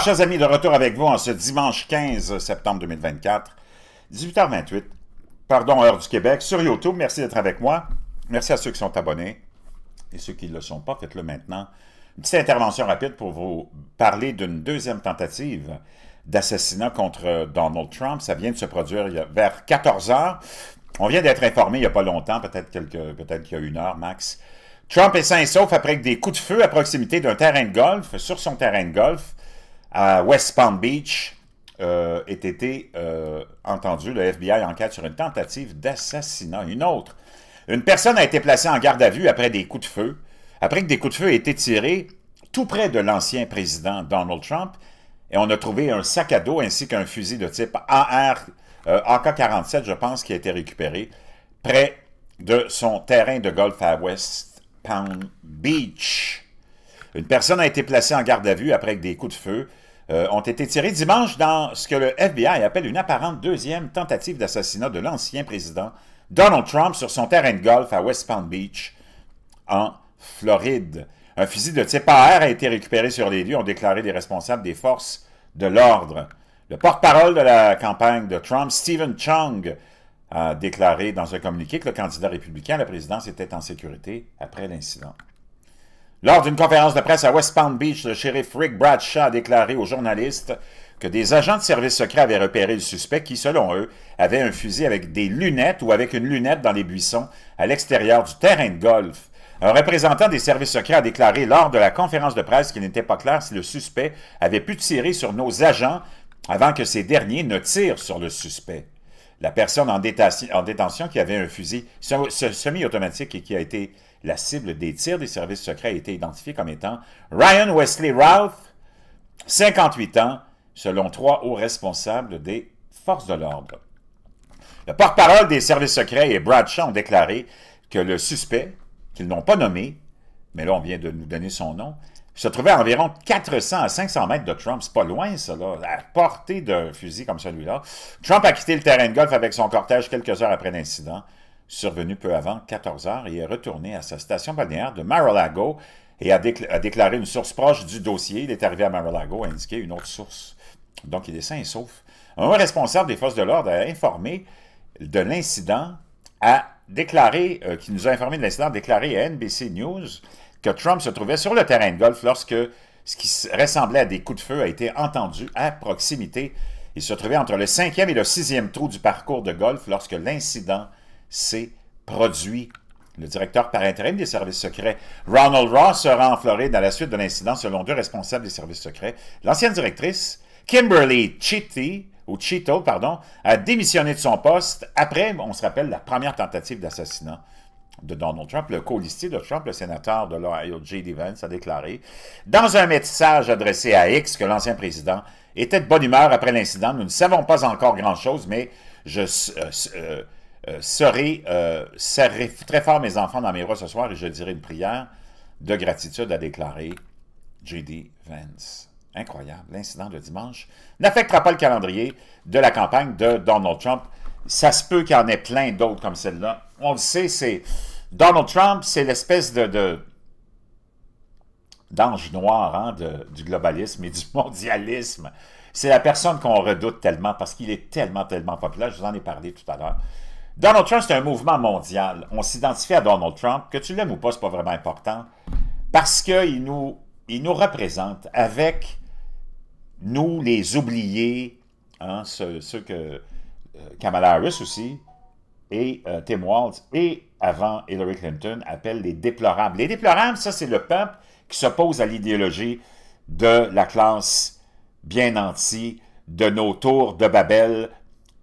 chers amis, de retour avec vous en ce dimanche 15 septembre 2024, 18h28, pardon, heure du Québec, sur YouTube. Merci d'être avec moi. Merci à ceux qui sont abonnés et ceux qui ne le sont pas, faites-le maintenant. Une petite intervention rapide pour vous parler d'une deuxième tentative d'assassinat contre Donald Trump. Ça vient de se produire vers 14 h On vient d'être informé il n'y a pas longtemps, peut-être peut qu'il y a une heure max. Trump est sain et sauf après des coups de feu à proximité d'un terrain de golf, sur son terrain de golf à West Palm Beach euh, a été euh, entendu. Le FBI enquête sur une tentative d'assassinat. Une autre. Une personne a été placée en garde à vue après des coups de feu, après que des coups de feu aient été tirés tout près de l'ancien président Donald Trump, et on a trouvé un sac à dos ainsi qu'un fusil de type euh, AR, AK-47, je pense, qui a été récupéré près de son terrain de golf à West Palm Beach. Une personne a été placée en garde à vue après que des coups de feu euh, ont été tirés dimanche dans ce que le FBI appelle une apparente deuxième tentative d'assassinat de l'ancien président Donald Trump sur son terrain de golf à West Palm Beach, en Floride. Un fusil de type AR a été récupéré sur les lieux, ont déclaré les responsables des forces de l'ordre. Le porte-parole de la campagne de Trump, Stephen Chung, a déclaré dans un communiqué que le candidat républicain à la présidence était en sécurité après l'incident. Lors d'une conférence de presse à West Palm Beach, le shérif Rick Bradshaw a déclaré aux journalistes que des agents de service secrets avaient repéré le suspect qui, selon eux, avait un fusil avec des lunettes ou avec une lunette dans les buissons à l'extérieur du terrain de golf. Un représentant des services secrets a déclaré lors de la conférence de presse qu'il n'était pas clair si le suspect avait pu tirer sur nos agents avant que ces derniers ne tirent sur le suspect. La personne en, détention qui avait un fusil semi-automatique et qui a été la cible des tirs des services secrets a été identifiée comme étant Ryan Wesley Ralph, 58 ans, selon trois hauts responsables des forces de l'ordre. Le porte-parole des services secrets et Bradshaw ont déclaré que le suspect, qu'ils n'ont pas nommé, mais là on vient de nous donner son nom, se trouvait à environ 400 à 500 mètres de Trump. C'est pas loin, ça, la à portée d'un fusil comme celui-là. Trump a quitté le terrain de golf avec son cortège quelques heures après l'incident survenu peu avant 14 heures et est retourné à sa station balnéaire de Mar-a-Lago et a, déclaré une source proche du dossier. Il est arrivé à Mar-a-Lago, indiqué une autre source. Donc, il est sain et sauf. Un responsable des forces de l'ordre a informé de l'incident, a déclaré, euh, qui nous a informé de l'incident, a déclaré à NBC News que Trump se trouvait sur le terrain de golf lorsque ce qui ressemblait à des coups de feu a été entendu à proximité. Il se trouvait entre le cinquième et le sixième trou du parcours de golf lorsque l'incident s'est produit. le directeur par intérim des services secrets, Ronald Ross, sera en Floride à la suite de l'incident selon deux responsables des services secrets. L'ancienne directrice, Kimberly Chitty, ou Cheeto, pardon, a démissionné de son poste après, on se rappelle, la première tentative d'assassinat de Donald Trump. Le co de Trump, le sénateur de l'Ohio, Jay Devens, a déclaré, dans un message adressé à X, que l'ancien président était de bonne humeur après l'incident. Nous ne savons pas encore grand-chose, mais je... Euh, euh, euh, euh, Serait très fort mes enfants dans mes bras ce soir et je dirai une prière de gratitude à déclarer J.D. Vance. Incroyable. L'incident de dimanche n'affectera pas le calendrier de la campagne de Donald Trump. Ça se peut qu'il y en ait plein d'autres comme celle-là. On le sait, c'est Donald Trump, c'est l'espèce de d'ange noir hein, du globalisme et du mondialisme. C'est la personne qu'on redoute tellement parce qu'il est tellement, tellement populaire. Je vous en ai parlé tout à l'heure. Donald Trump, c'est un mouvement mondial. On s'identifie à Donald Trump, que tu l'aimes ou pas, c'est pas vraiment important, parce qu'il nous, il nous représente avec nous, les oubliés, hein, ceux, que euh, Kamala Harris aussi, et euh, Tim et avant Hillary Clinton, appellent les déplorables. Les déplorables, ça, c'est le peuple qui s'oppose à l'idéologie de la classe bien nantie, de nos tours de Babel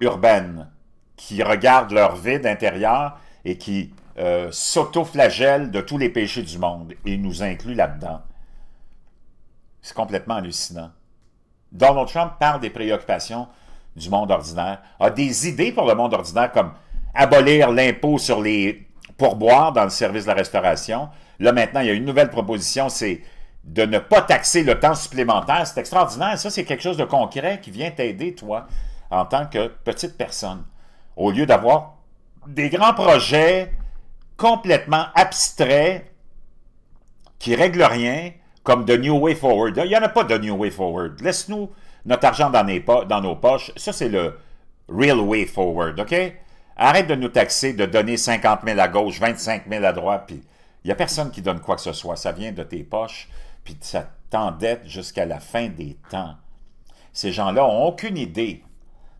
urbaines qui regardent leur vide intérieur et qui sauto euh, s'autoflagellent de tous les péchés du monde et nous inclut là-dedans. C'est complètement hallucinant. Donald Trump parle des préoccupations du monde ordinaire, a des idées pour le monde ordinaire comme abolir l'impôt sur les pourboires dans le service de la restauration. Là, maintenant, il y a une nouvelle proposition, c'est de ne pas taxer le temps supplémentaire. C'est extraordinaire. Ça, c'est quelque chose de concret qui vient t'aider, toi, en tant que petite personne au lieu d'avoir des grands projets complètement abstraits qui règlent rien, comme The New Way Forward. Il n'y en a pas de New Way Forward. Laisse-nous notre argent dans, nos poches. Ça, c'est le Real Way Forward, OK? Arrête de nous taxer, de donner 50 000 à gauche, 25 000 à droite, puis il n'y a personne qui donne quoi que ce soit. Ça vient de tes poches, puis ça t'endette jusqu'à la fin des temps. Ces gens-là n'ont aucune idée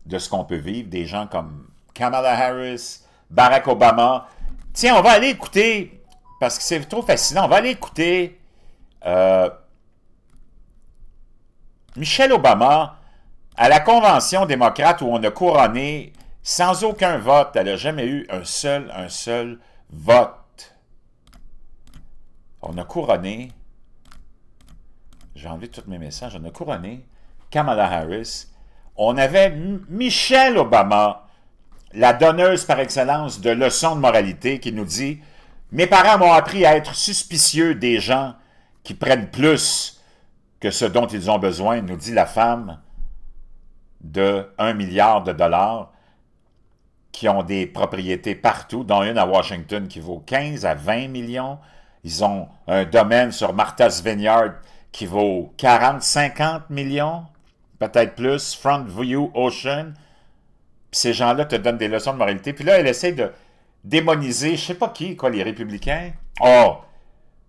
de ce qu'on peut vivre, des gens comme Kamala Harris, Barack Obama. Tiens, on va aller écouter, parce que c'est trop fascinant, on va aller écouter euh, Michelle Obama à la convention démocrate où on a couronné sans aucun vote. Elle n'a jamais eu un seul, un seul vote. On a couronné, j'ai enlevé tous mes messages, on a couronné Kamala Harris. On avait Michelle Obama la donneuse par excellence de leçons de moralité qui nous dit « Mes parents m'ont appris à être suspicieux des gens qui prennent plus que ce dont ils ont besoin », nous dit la femme de 1 milliard de dollars qui ont des propriétés partout, dont une à Washington qui vaut 15 à 20 millions. Ils ont un domaine sur Martha's Vineyard qui vaut 40, 50 millions, peut-être plus. Front View Ocean, puis ces gens-là te donnent des leçons de moralité. Puis là, elle essaie de démoniser, je ne sais pas qui, quoi, les républicains. Oh,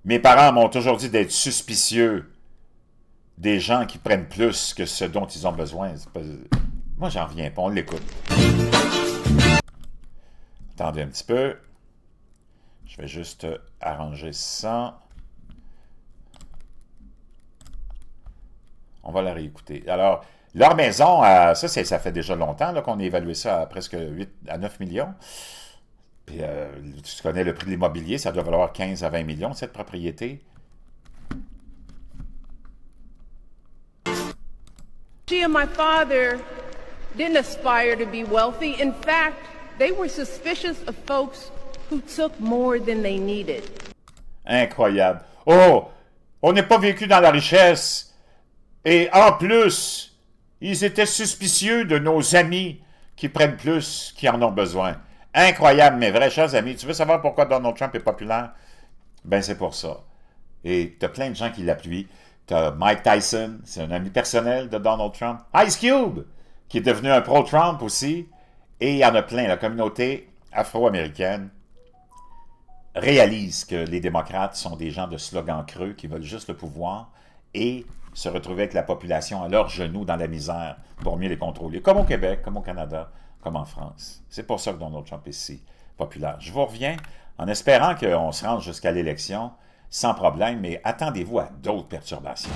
mes parents m'ont toujours dit d'être suspicieux des gens qui prennent plus que ce dont ils ont besoin. Moi, j'en reviens pas, on l'écoute. Attendez un petit peu. Je vais juste euh, arranger ça. On va la réécouter. Alors, leur maison, euh, ça, ça fait déjà longtemps qu'on a évalué ça à presque 8 à 9 millions. Puis euh, tu connais le prix de l'immobilier, ça doit valoir 15 à 20 millions, cette propriété. my father didn't aspire to be wealthy. In fact, they were suspicious of who took more than they needed. Incroyable. Oh, on n'est pas vécu dans la richesse. Et en plus, ils étaient suspicieux de nos amis qui prennent plus, qui en ont besoin. Incroyable, mes vrais chers amis. Tu veux savoir pourquoi Donald Trump est populaire? Ben, c'est pour ça. Et tu as plein de gens qui l'appuient. Tu as Mike Tyson, c'est un ami personnel de Donald Trump. Ice Cube, qui est devenu un pro-Trump aussi. Et il y en a plein. La communauté afro-américaine réalise que les démocrates sont des gens de slogans creux qui veulent juste le pouvoir et se retrouver avec la population à leurs genoux dans la misère pour mieux les contrôler, comme au Québec, comme au Canada, comme en France. C'est pour ça que Donald Trump est si populaire. Je vous reviens en espérant qu'on se rende jusqu'à l'élection sans problème, mais attendez-vous à d'autres perturbations.